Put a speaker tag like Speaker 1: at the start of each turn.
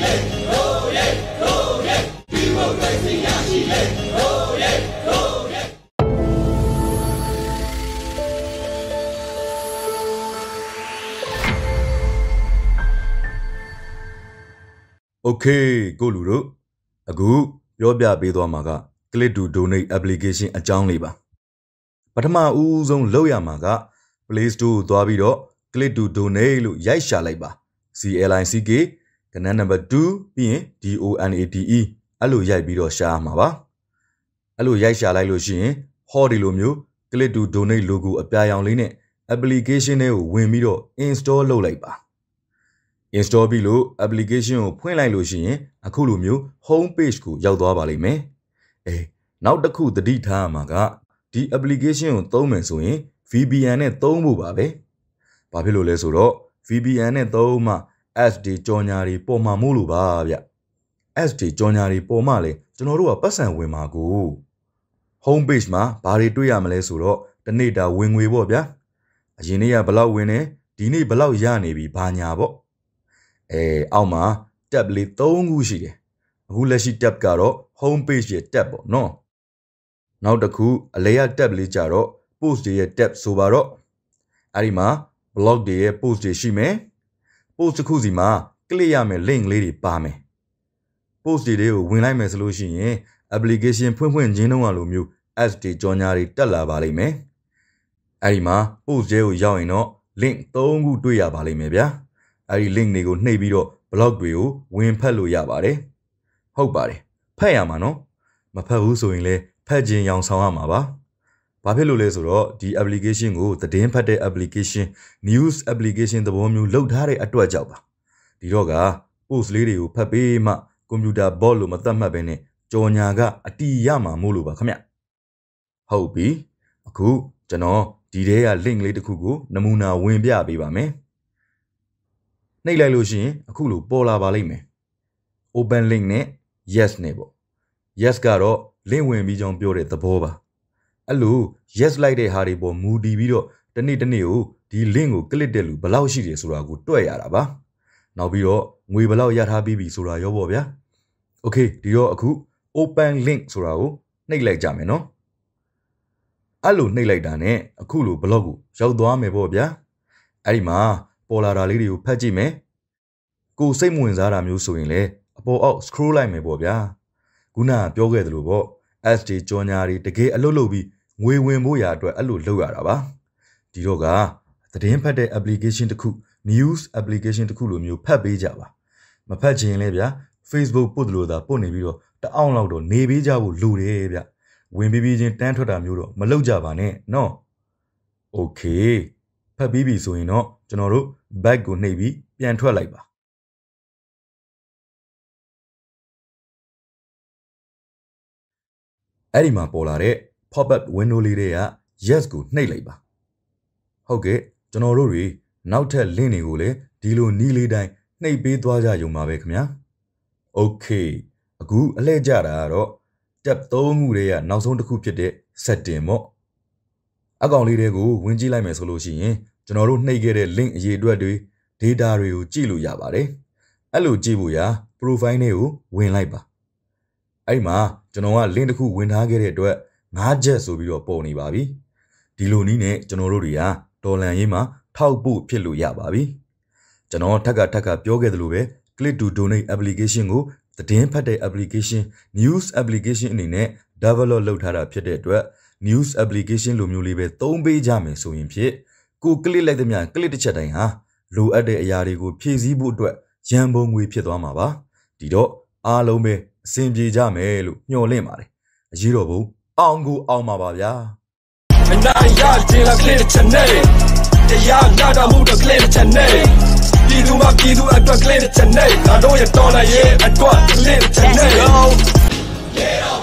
Speaker 1: Okay ကိုလူတို့အခုပြောပြပေးသွားမှာက click to donate application အကြောင်းလေးပါပထမဦးဆုံးလောက်ရမှာက Play Store ကိုသွားပြီးတော့ click to donate လို့ရိုက်ရှာလိုက်ပါ CLICK ကဏ္ဍနံပါတ်2ပြီးရင် DONADE အဲ့လိုရိုက်ပြီးတော့ရှာမှာပါအဲ့လိုရိုက်ရှာလိုက်လို့ရှိရင် hot ဒီလိုမျိုး click to donate logo အပြာရောင်လေးနဲ့ application တွေကိုဝင်ပြီးတော့ install လုပ်လိုက်ပါ install ပြီးလို့ application ကိုဖွင့်လိုက်လို့ရှိရင်အခုလိုမျိုး home page ကိုရောက်သွားပါလိမ့်မယ်အဲနောက်တစ်ခုသတိထားရမှာကဒီ application ကိုသုံးမယ်ဆိုရင် VPN နဲ့သုံးဖို့ပါပဲဘာဖြစ်လို့လဲဆိုတော့ VPN နဲ့သုံးမှ SD ကြော်ညာတွေပေါ်မှာမို့လို့ပါဗျ SD ကြော်ညာတွေပေါ်မှာလဲကျွန်တော်တို့ကပတ်စံဝင်မှာကို home page မှာဘာတွေတွေ့ရမလဲဆိုတော့တနေ့တာဝင်ငွေပေါ့ဗျာအရင်နေ့ကဘလောက်ဝင်နေဒီနေ့ဘလောက်ရနေပြီဘာညာပေါ့အဲအောက်မှာ tab လေး3ခုရှိတယ်အခုလက်ရှိ tab ကတော့ home page ရဲ့ tab ပေါ့နော်နောက်တစ်ခုအလဲရ tab လေးကြတော့ post တွေရဲ့ tab ဆိုပါတော့အဲ့ဒီမှာ blog တွေရဲ့ post တွေရှိမယ် post တစ်ခုစီမှာ click ရမယ် link လေးတွေပါမယ် post တွေတွေကိုဝင်လိုက်မယ်ဆိုလို့ရှိရင် application ဖွင့်ဖွင့်ခြင်းတော့လိုမျိုး ads တွေကြော်ညာတွေတက်လာပါလိမ့်မယ်အဲ့ဒီမှာ post တွေကိုရောက်ရင်တော့ link 3ခုတွေ့ရပါလိမ့်မယ်ဗျာအဲ့ဒီ link တွေကိုနှိပ်ပြီးတော့ blog တွေကိုဝင်ဖက်လို့ရပါတယ်ဟုတ်ပါတယ်ဖက်ရမှာနော်မဖက်ဘူးဆိုရင်လည်းဖက်ခြင်းရောင်ဆောင်ရမှာပါဘာဖြစ်လို့လဲဆိုတော့ဒီ application ကိုသတင်းဖတ်တဲ့ application news application သဘောမျိုးလောက်ထားတဲ့အတွက်ကြောင့်ပါဒီတော့က post လေးတွေကိုဖတ်ပေးမှ computer bot လို့မသတ်မှတ်ဘဲနဲ့ကြော်ညာကအတီရမှာမို့လို့ပါခင်ဗျဟုတ်ပြီအခုကျွန်တော်ဒီထဲက link လေးတစ်ခုကိုနမူနာဝင်ပြပေးပါမယ်နှိပ်လိုက်လို့ရှိရင်အခုလိုပေါ်လာပါလိမ့်မယ် open link နဲ့ yes နဲ့ပေါ့ yes ကတော့ link ဝင်ပြီးကြောင်းပြောတဲ့သဘောပါအဲ့လို yes လိုက်တဲ့ဟာတွေပေါ်မူတည်ပြီးတော့တနေ့တနေ့ကိုဒီ link ကို click တဲ့လူဘလောက်ရှိတယ်ဆိုတာကိုတွက်ရတာပါနောက်ပြီးတော့ငွေဘလောက်ရထားပြီးပြီဆိုတာရောပေါ့ဗျာ okay ဒီတော့အခု open link ဆိုတာကိုနှိပ်လိုက်ကြမယ်နော်အဲ့လိုနှိပ်လိုက်တာနဲ့အခုလို blog ကိုရောက်သွားမယ်ပေါ့ဗျာအဲ့ဒီမှာပေါ်လာတာလေးတွေကိုဖတ်ကြည့်မယ်ကိုစိတ်မဝင်စားတာမျိုးဆိုရင်လည်းအပေါ်အောက် scroll လိုက်မယ်ပေါ့ဗျာခုနကပြောခဲ့သလိုပေါ့ SD ကြောညာတွေတကယ်အလုပ်လုပ်ပြီးငွေဝင်ဖို့ရာအတွက်အဲ့လိုလုပ်ရတာပါဒီတော့ကသတင်းဖတ်တဲ့ application တစ်ခု news application တစ်ခုလိုမျိုးဖတ်ပေးကြပါမဖတ်ချင်လဲဗျာ Facebook ပို့တယ်လို့သာပို့နေပြီးတော့တအောင်လောက်တော့နေပေးကြဖို့လိုတယ်ဗျဝင်ပြီးပြီးချင်းတန်းထွက်တာမျိုးတော့မလုပ်ကြပါနဲ့နော် Okay ဖတ်ပြီးပြီဆိုရင်တော့ကျွန်တော်တို့ bag ကိုနှိပ်ပြီးပြန်ထွက်လိုက်ပါအဲ့ဒီမှာပေါ်လာတဲ့ pop-up window လေးတွေက yes ကိုနှိပ်လိုက်ပါဟုတ်ကဲ့ကျွန်တော်တို့တွေနောက်ထပ် link တွေကိုလည်းဒီလိုနီးလေးတိုင်းနှိပ်ပေးသွားကြရုံပါပဲခင်ဗျာ okay အခုအလှည့်ကြတာကတော့ tab 3ခုတည်းကနောက်ဆုံးတစ်ခုဖြစ်တဲ့ setting ပေါ့အကောင်လေးတွေကိုဝင်ကြည့်လိုက်မယ်ဆိုလို့ရှိရင်ကျွန်တော်တို့နှိပ်ခဲ့တဲ့ link အရေးအတွက်တွေ data တွေကိုကြည့်လို့ရပါတယ်အဲ့လိုကြည့်ဖို့ရာ profile တွေကိုဝင်လိုက်ပါအဲ့မှာကျွန်တော်က link တစ်ခုဝင်ထားခဲ့တဲ့အတွက်၅ချက်ဆိုပြီးတော့ပုံနေပါပြီဒီလိုနည်းနဲ့ကျွန်တော်တို့တွေဟာတော်လန်ရေးမှာ ထောက်ဖို့ဖြစ်လို့ရပါပြီကျွန်တော်ထပ်ကထပ်ကပြောခဲ့သလိုပဲ click to donate application ကို သတင်းဖတ်တဲ့ application news application အနေနဲ့ develop လုပ်ထားတာဖြစ်တဲ့အတွက် news application လိုမျိုးလေးပဲသုံးပေးကြမယ်ဆိုရင်ဖြင့်ကို click လိုက်တဲ့မြန် click တစ်ချက်တိုင်းဟာလိုအပ်တဲ့အရာတွေကိုဖြည့်ဆည်းဖို့အတွက်ရန်ပုံငွေဖြစ်သွားမှာပါဒီတော့အားလုံးပဲအဆင်ပြေကြမယ်လို့ညှော်လင့်ပါတယ်အရေးတော်ပုံအောင်ကိုအောင်ပါပါဗျာအနာရကျင်လာကလေးတစ်ချက်နဲ့တရားနာတာမှုတစ်ကလေးတစ်ချက်နဲ့ပြည်သူမပြည်သူအတွက်ကလေးတစ်ချက်နဲ့ငါတို့ရဲ့တော်လာရဲ့အတွက်ကလေးတစ်ချက်နဲ့ Get up